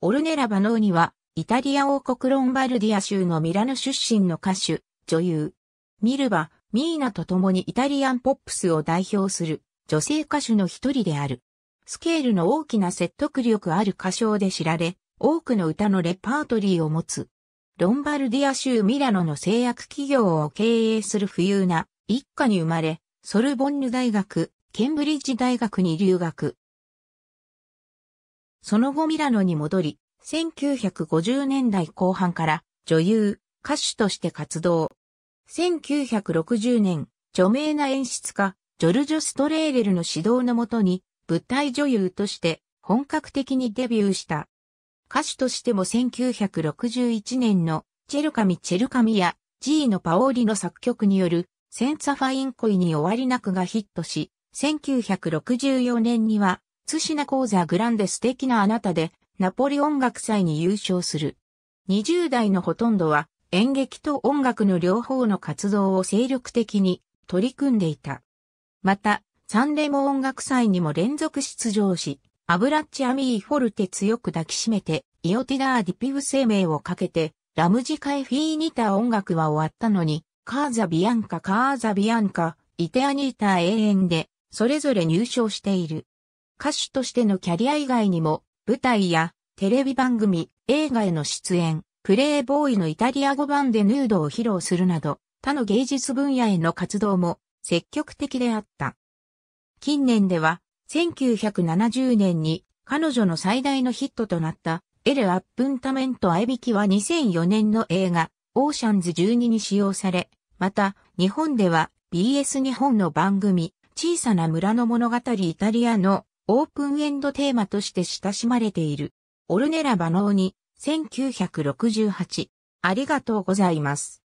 オルネラ・バノーニは、イタリア王国ロンバルディア州のミラノ出身の歌手、女優。ミルバ、ミーナと共にイタリアンポップスを代表する女性歌手の一人である。スケールの大きな説得力ある歌唱で知られ、多くの歌のレパートリーを持つ。ロンバルディア州ミラノの製薬企業を経営する富裕な一家に生まれ、ソルボンヌ大学、ケンブリッジ大学に留学。その後ミラノに戻り、1950年代後半から女優、歌手として活動。1960年、著名な演出家、ジョルジョ・ストレーレルの指導のもとに、舞台女優として本格的にデビューした。歌手としても1961年のチェルカミ・チェルカミや G のパオーリの作曲によるセンサファイン恋に終わりなくがヒットし、1964年には津品講座グランデ素敵なあなたで、ナポリ音楽祭に優勝する。20代のほとんどは、演劇と音楽の両方の活動を精力的に取り組んでいた。また、サンレモ音楽祭にも連続出場し、アブラッチアミーフォルテ強く抱きしめて、イオティダーディピブ生命をかけて、ラムジカエフィーニタ音楽は終わったのに、カーザビアンカカーザビアンカ、イテアニータ永遠で、それぞれ入賞している。歌手としてのキャリア以外にも、舞台やテレビ番組、映画への出演、プレイボーイのイタリア語版でヌードを披露するなど、他の芸術分野への活動も積極的であった。近年では、1970年に彼女の最大のヒットとなったエル・アップンタメント・アイビキは2004年の映画オーシャンズ12に使用され、また日本では BS 日本の番組小さな村の物語イタリアのオープンエンドテーマとして親しまれている。オルネラ・バノーニ、1968。ありがとうございます。